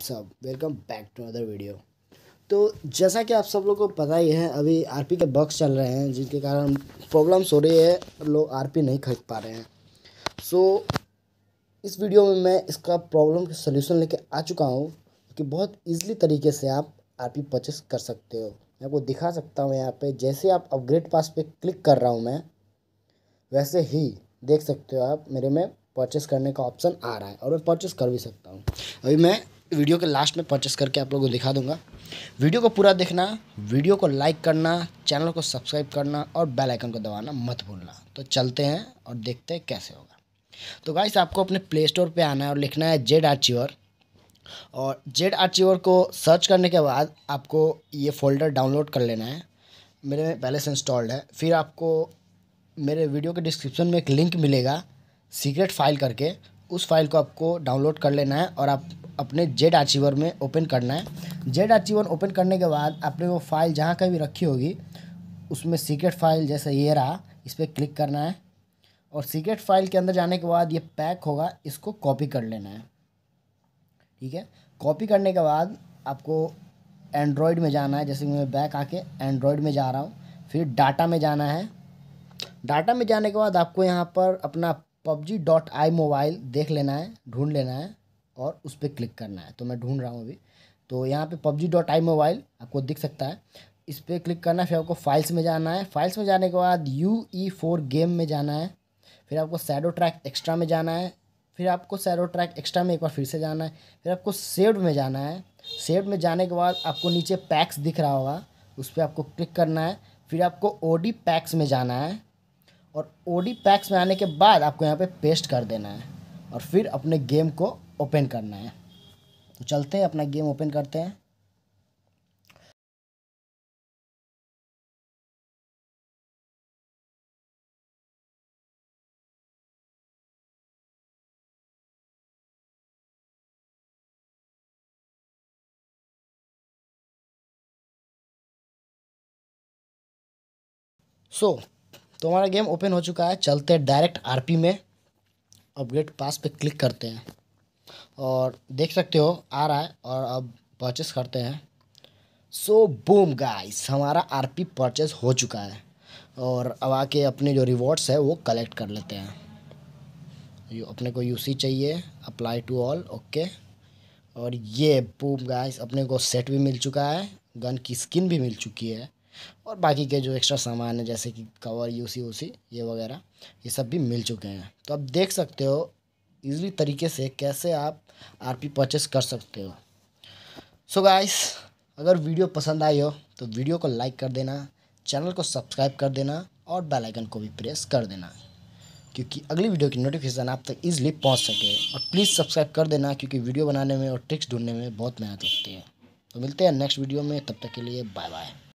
आप सब welcome back to other video तो जैसा कि आप सब लोगों को पता ही है अभी आरपी के बॉक्स चल रहे हैं जिनके कारण प्रॉब्लम्स हो रही है लोग आरपी नहीं खरीद पा रहे हैं सो so, इस वीडियो में मैं इसका प्रॉब्लम का सोल्यूशन लेके आ चुका हूँ कि बहुत ईजिली तरीके से आप आरपी परचेस कर सकते हो मैं आपको दिखा सकता हूँ यहाँ पर जैसे आप अपग्रेड पास पर क्लिक कर रहा हूँ मैं वैसे ही देख सकते हो आप मेरे में परचेस करने का ऑप्शन आ रहा है और मैं परचेस कर भी सकता हूँ अभी मैं वीडियो के लास्ट में परचेस करके आप लोगों को दिखा दूंगा वीडियो को पूरा देखना वीडियो को लाइक करना चैनल को सब्सक्राइब करना और बेल आइकन को दबाना मत भूलना तो चलते हैं और देखते हैं कैसे होगा तो गाइस आपको अपने प्ले स्टोर पर आना है और लिखना है जेड आर्चीवर और जेड आर्चीवर को सर्च करने के बाद आपको ये फ़ोल्डर डाउनलोड कर लेना है मेरे में पहले से इंस्टॉल्ड है फिर आपको मेरे वीडियो के डिस्क्रिप्शन में एक लिंक मिलेगा सीक्रेट फाइल करके उस फाइल को आपको डाउनलोड कर लेना है और आप अपने जेड अचीवर में ओपन करना है जेड आर्चिवर ओपन करने के बाद आपने वो फाइल जहाँ कहीं भी रखी होगी उसमें सीक्रेट फाइल जैसे ये रहा इस पर क्लिक करना है और सीक्रेट फाइल के अंदर जाने के बाद ये पैक होगा इसको कॉपी कर लेना है ठीक है कॉपी करने के बाद आपको एंड्रॉयड में जाना है जैसे मैं बैक आके एंड्रॉयड में जा रहा हूँ फिर डाटा में जाना है डाटा में जाने के बाद आपको यहाँ पर अपना पबजी डॉट आई मोबाइल देख लेना है ढूंढ लेना है और उस पर क्लिक करना है तो मैं ढूंढ रहा हूँ अभी तो यहाँ पे पबजी डॉट आई मोबाइल आपको दिख सकता है इस पर क्लिक करना है फिर आपको फाइल्स में जाना है फाइल्स में जाने के बाद यू ई फोर गेम में जाना है फिर आपको सैडो ट्रैक एक्स्ट्रा में जाना है फिर आपको सैडो ट्रैक एक्स्ट्रा में एक बार फिर से जाना है फिर आपको सेव्ड में जाना है सेव्ड में जाने के बाद आपको नीचे पैक्स दिख रहा होगा उस पर आपको क्लिक करना है फिर आपको ओडी पैक्स में जाना है और ओडी पैक्स में आने के बाद आपको यहाँ पे पेस्ट कर देना है और फिर अपने गेम को ओपन करना है तो चलते हैं अपना गेम ओपन करते हैं सो so, तो हमारा गेम ओपन हो चुका है चलते हैं डायरेक्ट आरपी में अपग्रेड पास पे क्लिक करते हैं और देख सकते हो आ रहा है और अब परचेस करते हैं सो बूम गाइस हमारा आरपी परचेस हो चुका है और अब आके अपने जो रिवॉर्ड्स है वो कलेक्ट कर लेते हैं यू अपने को यूसी चाहिए अप्लाई टू ऑल ओके और ये बूम गाइस अपने को सेट भी मिल चुका है गन की स्किन भी मिल चुकी है और बाकी के जो एक्स्ट्रा सामान है जैसे कि कवर यूसी उसी ये वगैरह ये सब भी मिल चुके हैं तो आप देख सकते हो ईजली तरीके से कैसे आप आरपी परचेस कर सकते हो सो so गाइस अगर वीडियो पसंद आई हो तो वीडियो को लाइक कर देना चैनल को सब्सक्राइब कर देना और बेल आइकन को भी प्रेस कर देना क्योंकि अगली वीडियो की नोटिफिकेशन आप तक ईजिली पहुंच सके और प्लीज़ सब्सक्राइब कर देना क्योंकि वीडियो बनाने में और ट्रिक्स ढूंढने में बहुत मेहनत लगती है तो मिलते हैं नेक्स्ट वीडियो में तब तक के लिए बाय बाय